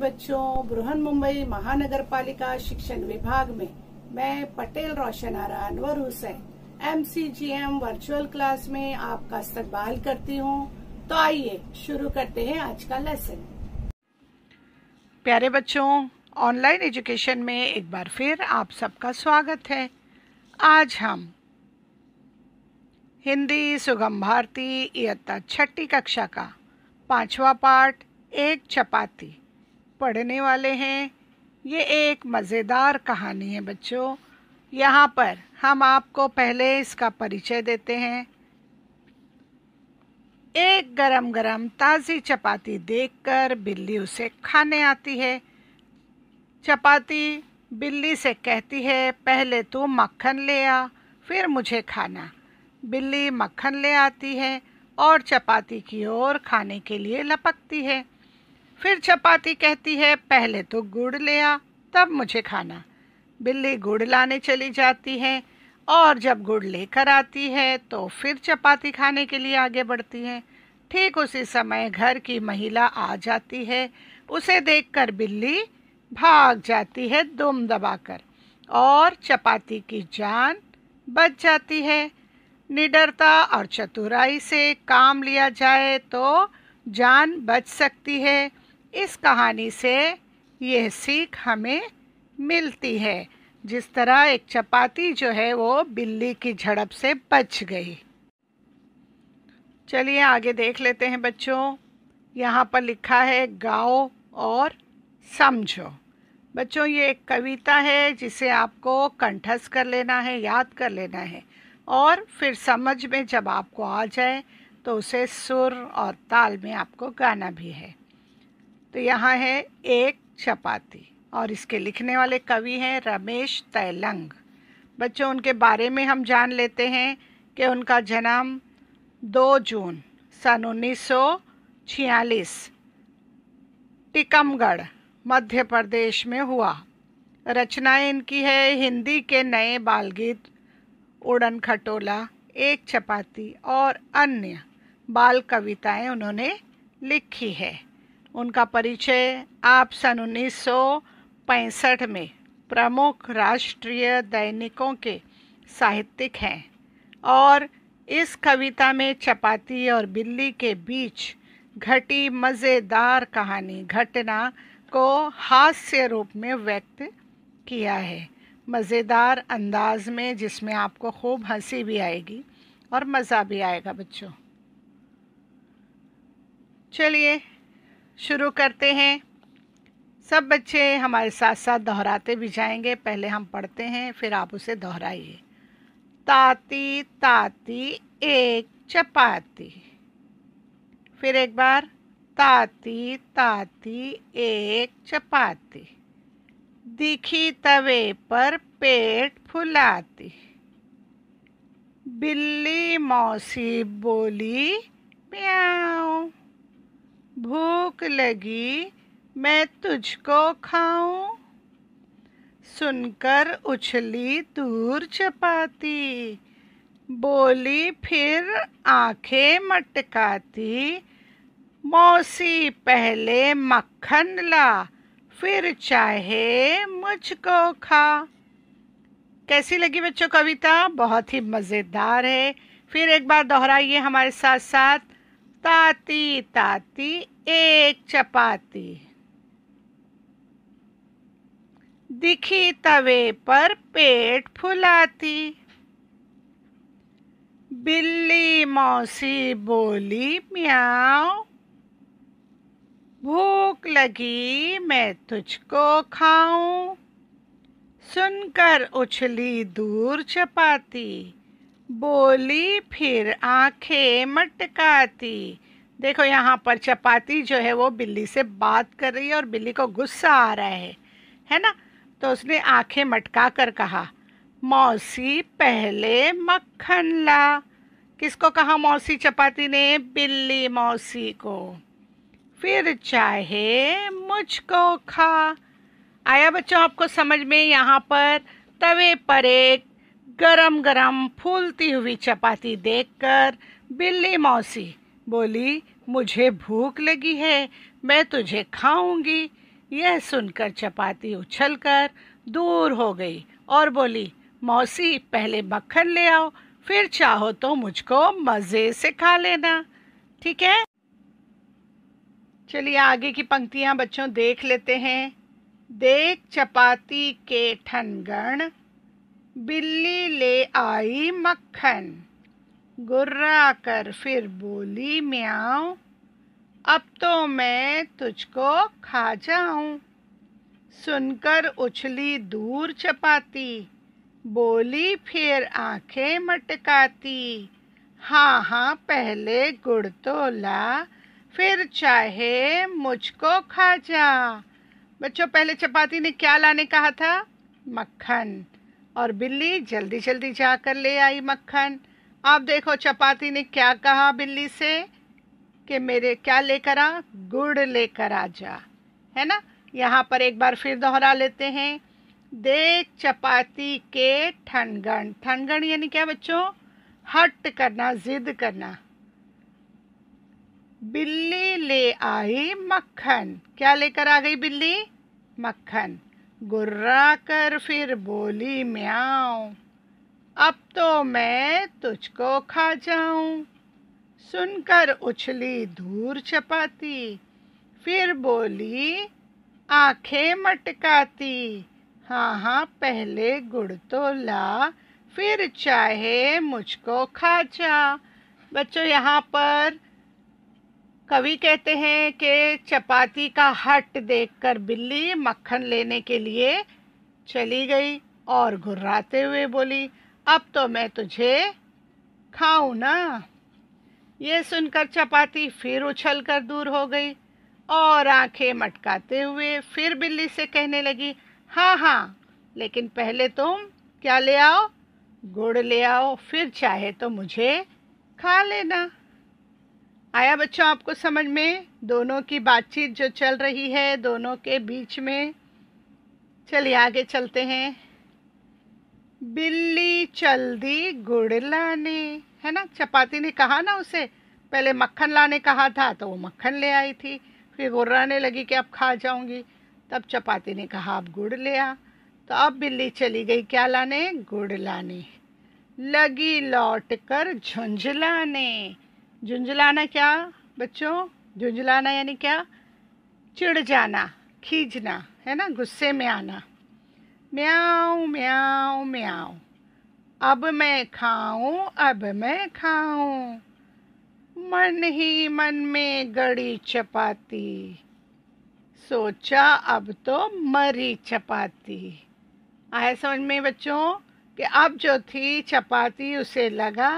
बच्चों बृहन मुंबई महानगर पालिका शिक्षण विभाग में मैं Patel Roshan Ara Anwar Hussain M C G M virtual class में आपका इस्तेमाल करती हूँ तो आइए शुरू करते हैं आज का लेसन प्यारे बच्चों ऑनलाइन एजुकेशन में एक बार फिर आप सबका स्वागत है आज हम हिंदी सुगम भारती इत छठी कक्षा का पांचवा पाठ एक चपाती पढ़ने वाले हैं ये एक मज़ेदार कहानी है बच्चों यहाँ पर हम आपको पहले इसका परिचय देते हैं एक गरम गरम ताज़ी चपाती देखकर बिल्ली उसे खाने आती है चपाती बिल्ली से कहती है पहले तू मक्खन ले आ फिर मुझे खाना बिल्ली मक्खन ले आती है और चपाती की ओर खाने के लिए लपकती है फिर चपाती कहती है पहले तो गुड़ ले आ तब मुझे खाना बिल्ली गुड़ लाने चली जाती है और जब गुड़ लेकर आती है तो फिर चपाती खाने के लिए आगे बढ़ती है ठीक उसी समय घर की महिला आ जाती है उसे देखकर बिल्ली भाग जाती है दुम दबाकर और चपाती की जान बच जाती है निडरता और चतुराई से काम लिया जाए तो जान बच सकती है इस कहानी से यह सीख हमें मिलती है जिस तरह एक चपाती जो है वो बिल्ली की झड़प से बच गई चलिए आगे देख लेते हैं बच्चों यहाँ पर लिखा है गाओ और समझो बच्चों ये एक कविता है जिसे आपको कंठस कर लेना है याद कर लेना है और फिर समझ में जब आपको आ जाए तो उसे सुर और ताल में आपको गाना भी है तो यहाँ है एक चपाती और इसके लिखने वाले कवि हैं रमेश तैलंग बच्चों उनके बारे में हम जान लेते हैं कि उनका जन्म 2 जून सन उन्नीस टिकमगढ़ मध्य प्रदेश में हुआ रचनाएं इनकी है हिंदी के नए बाल गीत उड़न खटोला एक चपाती और अन्य बाल कविताएं उन्होंने लिखी है उनका परिचय आप सन उन्नीस में प्रमुख राष्ट्रीय दैनिकों के साहित्यिक हैं और इस कविता में चपाती और बिल्ली के बीच घटी मज़ेदार कहानी घटना को हास्य रूप में व्यक्त किया है मज़ेदार अंदाज में जिसमें आपको खूब हंसी भी आएगी और मज़ा भी आएगा बच्चों चलिए शुरू करते हैं सब बच्चे हमारे साथ साथ दोहराते भी जाएंगे पहले हम पढ़ते हैं फिर आप उसे दोहराइए ताती ताती एक चपाती फिर एक बार ताती ताती एक चपाती दिखी तवे पर पेट फुलाती बिल्ली मौसी बोली म्याऊं भूख लगी मैं तुझको खाऊं सुनकर उछली दूर चपाती बोली फिर आंखें मटकाती मौसी पहले मक्खन ला फिर चाहे मुझको खा कैसी लगी बच्चों कविता बहुत ही मज़ेदार है फिर एक बार दोहराइए हमारे साथ साथ ताती ताती एक चपाती दिखी तवे पर पेट फुलाती बिल्ली मौसी बोली म्याओ भूख लगी मैं तुझको खाऊं सुनकर उछली दूर चपाती बोली फिर आंखें मटकाती देखो यहाँ पर चपाती जो है वो बिल्ली से बात कर रही है और बिल्ली को गुस्सा आ रहा है है ना तो उसने आंखें मटका कर कहा मौसी पहले मक्खन ला किसको कहा मौसी चपाती ने बिल्ली मौसी को फिर चाहे मुझको खा आया बच्चों आपको समझ में यहाँ पर तवे पर एक गरम गरम फूलती हुई चपाती देखकर बिल्ली मौसी बोली मुझे भूख लगी है मैं तुझे खाऊंगी यह सुनकर चपाती उछलकर दूर हो गई और बोली मौसी पहले मक्खन ले आओ फिर चाहो तो मुझको मज़े से खा लेना ठीक है चलिए आगे की पंक्तियाँ बच्चों देख लेते हैं देख चपाती के ठनगण बिल्ली ले आई मक्खन गुर्रा कर फिर बोली म्याओ अब तो मैं तुझको खा जाऊं सुनकर उछली दूर चपाती बोली फिर आंखें मटकाती हाँ हाँ पहले गुड़ तो ला फिर चाहे मुझको खा जा बच्चों पहले चपाती ने क्या लाने कहा था मक्खन और बिल्ली जल्दी जल्दी जाकर ले आई मक्खन अब देखो चपाती ने क्या कहा बिल्ली से कि मेरे क्या लेकर आ गुड़ लेकर आ जा है ना यहाँ पर एक बार फिर दोहरा लेते हैं देख चपाती के ठनगण ठनगण यानी क्या बच्चों हट करना जिद करना बिल्ली ले आई मक्खन क्या लेकर आ गई बिल्ली मक्खन गुर्रा कर फिर बोली म्याओ अब तो मैं तुझको खा जाऊं सुनकर उछली धूर छपाती फिर बोली आंखें मटकाती हाँ हाँ पहले गुड़ तो ला फिर चाहे मुझको खा जा बच्चों यहाँ पर कवि कहते हैं कि चपाती का हट देखकर बिल्ली मक्खन लेने के लिए चली गई और घुर्राते हुए बोली अब तो मैं तुझे खाऊं ना ये सुनकर चपाती फिर उछल कर दूर हो गई और आंखें मटकाते हुए फिर बिल्ली से कहने लगी हाँ हाँ लेकिन पहले तुम क्या ले आओ गुड़ ले आओ फिर चाहे तो मुझे खा लेना आया बच्चों आपको समझ में दोनों की बातचीत जो चल रही है दोनों के बीच में चलिए आगे चलते हैं बिल्ली चल दी गुड़ लाने है ना चपाती ने कहा ना उसे पहले मक्खन लाने कहा था तो वो मक्खन ले आई थी फिर गुर्राने लगी कि अब खा जाऊंगी तब चपाती ने कहा अब गुड़ ले आ तो अब बिल्ली चली गई क्या लाने गुड़ लाने लगी लौट कर झुंझलाने झुंझलाना क्या बच्चों झुंझलाना यानी क्या चिड़ जाना खींचना है ना गुस्से में आना म्याऊ म्याऊ म्याओ अब मैं खाऊं अब मैं खाऊं मन ही मन में गड़ी चपाती सोचा अब तो मरी चपाती आया समझ में बच्चों कि अब जो थी चपाती उसे लगा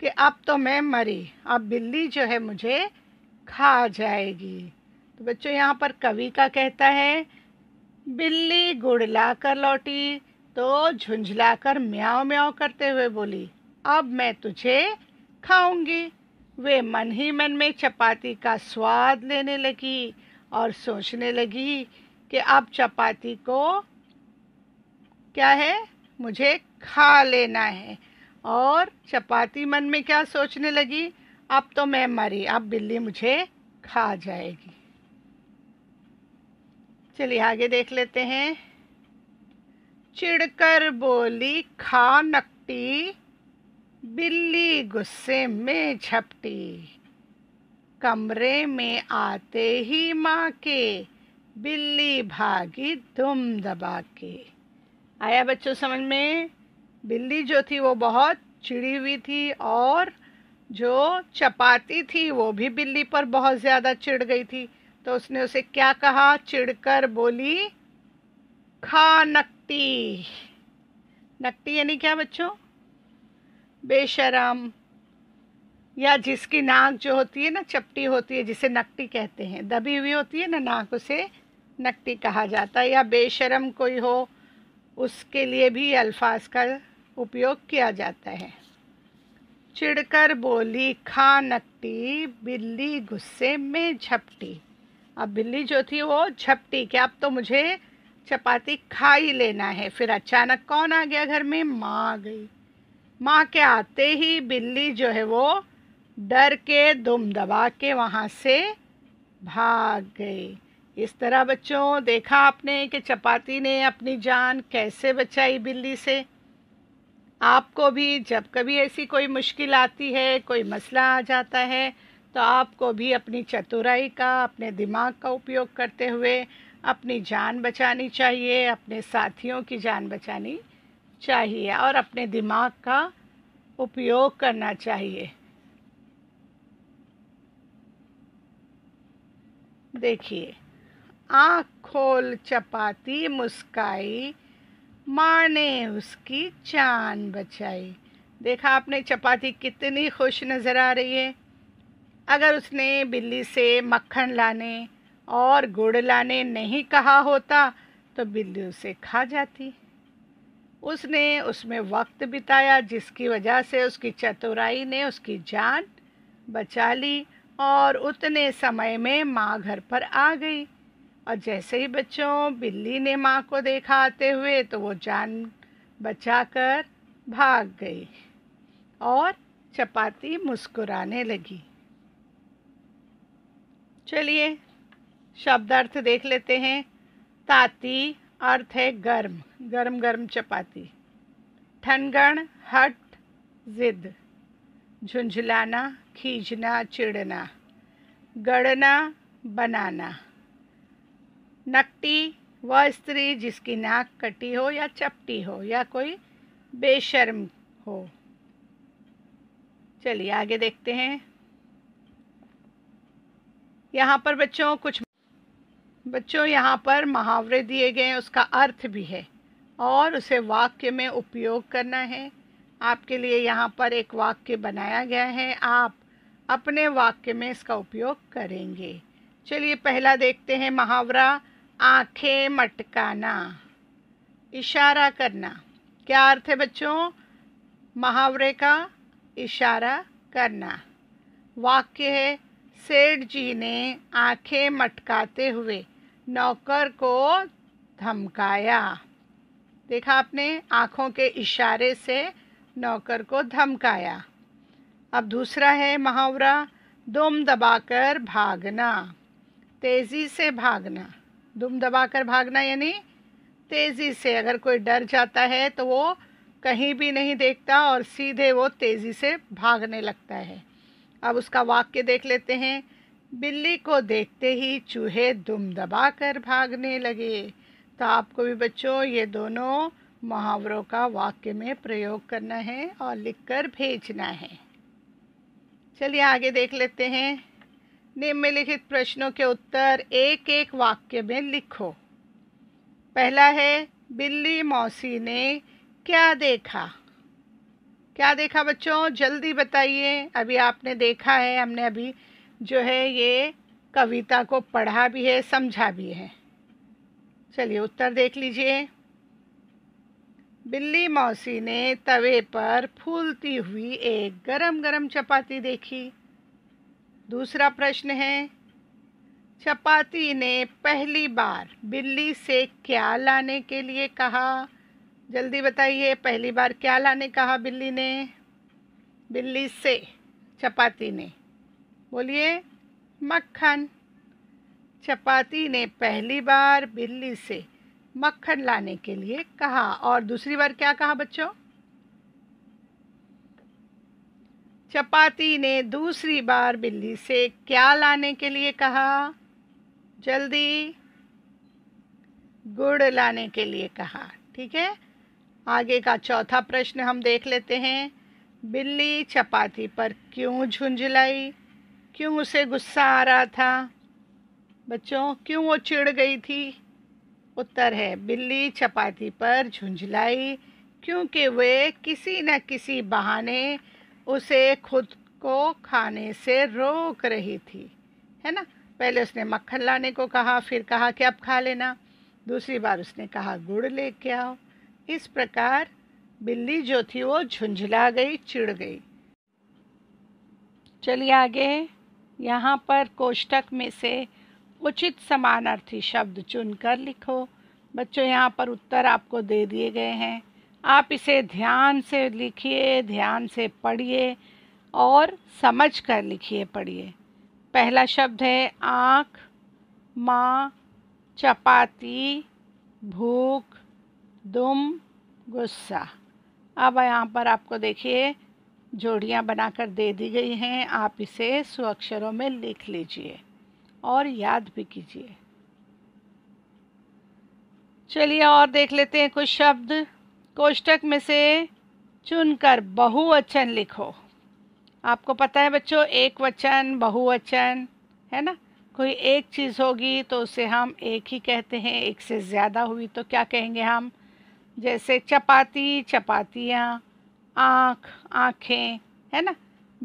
कि अब तो मैं मरी अब बिल्ली जो है मुझे खा जाएगी तो बच्चों यहाँ पर कवि का कहता है बिल्ली गुड़ ला कर लौटी तो झुंझला कर म्याओ म्याओ करते हुए बोली अब मैं तुझे खाऊंगी वे मन ही मन में चपाती का स्वाद लेने लगी और सोचने लगी कि अब चपाती को क्या है मुझे खा लेना है और चपाती मन में क्या सोचने लगी अब तो मैं मरी अब बिल्ली मुझे खा जाएगी चलिए आगे देख लेते हैं चिड़कर बोली खा नकटी बिल्ली गुस्से में झपटी कमरे में आते ही माँ के बिल्ली भागी दुम दबा के आया बच्चों समझ में बिल्ली जो थी वो बहुत चिड़ी हुई थी और जो चपाती थी वो भी बिल्ली पर बहुत ज़्यादा चिढ़ गई थी तो उसने उसे क्या कहा चिड़कर बोली खा नकटी नकटी यानी क्या बच्चों बेशरम या जिसकी नाक जो होती है ना चपटी होती है जिसे नकटी कहते हैं दबी हुई होती है ना नाक उसे नकटी कहा जाता है या बेशरम कोई हो उसके लिए भी अल्फाज का उपयोग किया जाता है चिड़कर बोली खा नकटी बिल्ली गुस्से में झपटी अब बिल्ली जो थी वो झपटी कि अब तो मुझे चपाती खा ही लेना है फिर अचानक कौन आ गया घर में माँ आ गई माँ के आते ही बिल्ली जो है वो डर के दुम दबा के वहाँ से भाग गई इस तरह बच्चों देखा आपने कि चपाती ने अपनी जान कैसे बचाई बिल्ली से आपको भी जब कभी ऐसी कोई मुश्किल आती है कोई मसला आ जाता है तो आपको भी अपनी चतुराई का अपने दिमाग का उपयोग करते हुए अपनी जान बचानी चाहिए अपने साथियों की जान बचानी चाहिए और अपने दिमाग का उपयोग करना चाहिए देखिए आँख खोल चपाती मुस्काई माँ ने उसकी जान बचाई देखा आपने चपाती कितनी खुश नज़र आ रही है अगर उसने बिल्ली से मक्खन लाने और गुड़ लाने नहीं कहा होता तो बिल्ली उसे खा जाती उसने उसमें वक्त बिताया जिसकी वजह से उसकी चतुराई ने उसकी जान बचा ली और उतने समय में माँ घर पर आ गई और जैसे ही बच्चों बिल्ली ने माँ को देखा आते हुए तो वो जान बचाकर भाग गई और चपाती मुस्कुराने लगी चलिए शब्दार्थ देख लेते हैं ताती अर्थ है गर्म गर्म गर्म चपाती ठनगण हट जिद झुंझलाना खींचना चिड़ना गड़ना बनाना नकटी वह स्त्री जिसकी नाक कटी हो या चपटी हो या कोई बेशर्म हो चलिए आगे देखते हैं यहाँ पर बच्चों कुछ बच्चों यहाँ पर मुहावरे दिए गए हैं उसका अर्थ भी है और उसे वाक्य में उपयोग करना है आपके लिए यहाँ पर एक वाक्य बनाया गया है आप अपने वाक्य में इसका उपयोग करेंगे चलिए पहला देखते हैं मुहावरा आंखें मटकाना इशारा करना क्या अर्थ है बच्चों मुहावरे का इशारा करना वाक्य है सेठ जी ने आंखें मटकाते हुए नौकर को धमकाया देखा आपने आँखों के इशारे से नौकर को धमकाया अब दूसरा है मुहावरा दुम दबाकर भागना तेज़ी से भागना दुम दबाकर भागना यानी तेज़ी से अगर कोई डर जाता है तो वो कहीं भी नहीं देखता और सीधे वो तेज़ी से भागने लगता है अब उसका वाक्य देख लेते हैं बिल्ली को देखते ही चूहे दुम दबा कर भागने लगे तो आपको भी बच्चों ये दोनों मुहावरों का वाक्य में प्रयोग करना है और लिखकर भेजना है चलिए आगे देख लेते हैं निम्नलिखित प्रश्नों के उत्तर एक एक वाक्य में लिखो पहला है बिल्ली मौसी ने क्या देखा क्या देखा बच्चों जल्दी बताइए अभी आपने देखा है हमने अभी जो है ये कविता को पढ़ा भी है समझा भी है चलिए उत्तर देख लीजिए बिल्ली मौसी ने तवे पर फूलती हुई एक गरम गरम चपाती देखी दूसरा प्रश्न है चपाती ने पहली बार बिल्ली से क्या लाने के लिए कहा जल्दी बताइए पहली बार क्या लाने कहा बिल्ली ने बिल्ली से चपाती ने बोलिए मक्खन चपाती ने पहली बार बिल्ली से मक्खन लाने के लिए कहा और दूसरी बार क्या कहा बच्चों चपाती ने दूसरी बार बिल्ली से क्या लाने के लिए कहा जल्दी गुड़ लाने के लिए कहा ठीक है आगे का चौथा प्रश्न हम देख लेते हैं बिल्ली चपाती पर क्यों झुंझलाई क्यों उसे गुस्सा आ रहा था बच्चों क्यों वो चिढ़ गई थी उत्तर है बिल्ली चपाती पर झुंझलाई क्योंकि वे किसी न किसी बहाने उसे खुद को खाने से रोक रही थी है ना पहले उसने मक्खन लाने को कहा फिर कहा कि अब खा लेना दूसरी बार उसने कहा गुड़ लेके आओ इस प्रकार बिल्ली जो थी वो झुंझला गई चिढ़ गई चलिए आगे यहाँ पर कोष्टक में से उचित समानार्थी शब्द चुनकर लिखो बच्चों यहाँ पर उत्तर आपको दे दिए गए हैं आप इसे ध्यान से लिखिए ध्यान से पढ़िए और समझ कर लिखिए पढ़िए पहला शब्द है आँख माँ चपाती भूख दुम गुस्सा अब यहाँ पर आपको देखिए जोड़ियाँ बनाकर दे दी गई हैं आप इसे सुअक्षरों में लिख लीजिए और याद भी कीजिए चलिए और देख लेते हैं कुछ शब्द कोष्टक में से चुनकर बहुवचन लिखो आपको पता है बच्चों एक वचन बहुवचन है ना कोई एक चीज़ होगी तो उसे हम एक ही कहते हैं एक से ज़्यादा हुई तो क्या कहेंगे हम जैसे चपाती चपातियाँ आँख आँखें है ना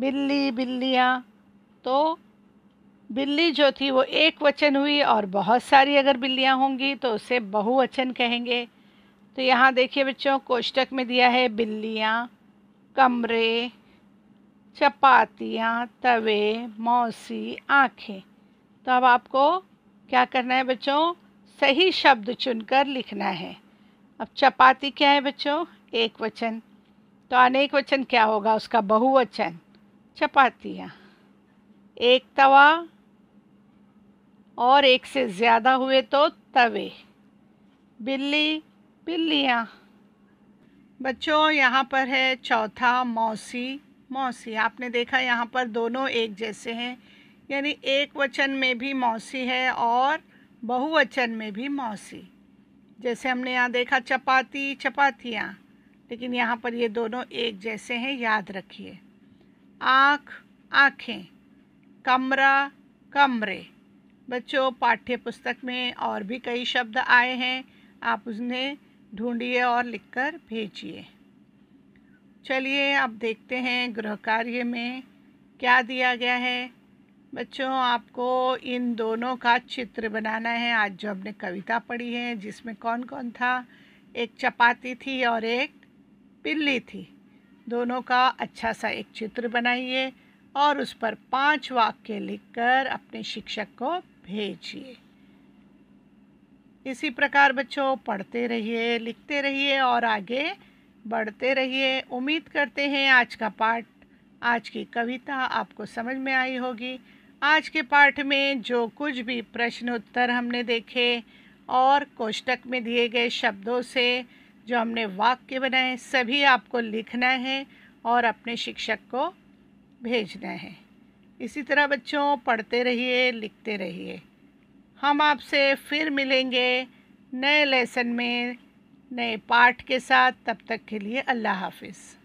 बिल्ली बिल्लियाँ तो बिल्ली जो थी वो एक वचन हुई और बहुत सारी अगर बिल्लियाँ होंगी तो उसे बहुवचन कहेंगे तो यहाँ देखिए बच्चों कोष्टक में दिया है बिल्लियाँ कमरे चपातियाँ तवे मौसी आँखें तो अब आपको क्या करना है बच्चों सही शब्द चुनकर लिखना है अब चपाती क्या है बच्चों एक वचन तो अनेक वचन क्या होगा उसका बहुवचन चपातियाँ एक तवा और एक से ज़्यादा हुए तो तवे बिल्ली बिल्लियाँ बच्चों यहाँ पर है चौथा मौसी मौसी आपने देखा यहाँ पर दोनों एक जैसे हैं यानी एक वचन में भी मौसी है और बहुवचन में भी मौसी जैसे हमने यहाँ देखा चपाती चपातियाँ लेकिन यहाँ पर ये दोनों एक जैसे हैं याद रखिए आँख आँखें कमरा कमरे बच्चों पाठ्य पुस्तक में और भी कई शब्द आए हैं आप उन्हें ढूंढिए और लिखकर भेजिए चलिए अब देखते हैं गृह कार्य में क्या दिया गया है बच्चों आपको इन दोनों का चित्र बनाना है आज जो हमने कविता पढ़ी है जिसमें कौन कौन था एक चपाती थी और एक पिल्ली थी दोनों का अच्छा सा एक चित्र बनाइए और उस पर पांच वाक्य लिखकर अपने शिक्षक को भेजिए इसी प्रकार बच्चों पढ़ते रहिए लिखते रहिए और आगे बढ़ते रहिए उम्मीद करते हैं आज का पाठ आज की कविता आपको समझ में आई होगी आज के पाठ में जो कुछ भी प्रश्न उत्तर हमने देखे और कोष्टक में दिए गए शब्दों से जो हमने वाक्य बनाए सभी आपको लिखना है और अपने शिक्षक को भेजना है इसी तरह बच्चों पढ़ते रहिए लिखते रहिए हम आपसे फिर मिलेंगे नए लेसन में नए पाठ के साथ तब तक के लिए अल्लाह हाफिज़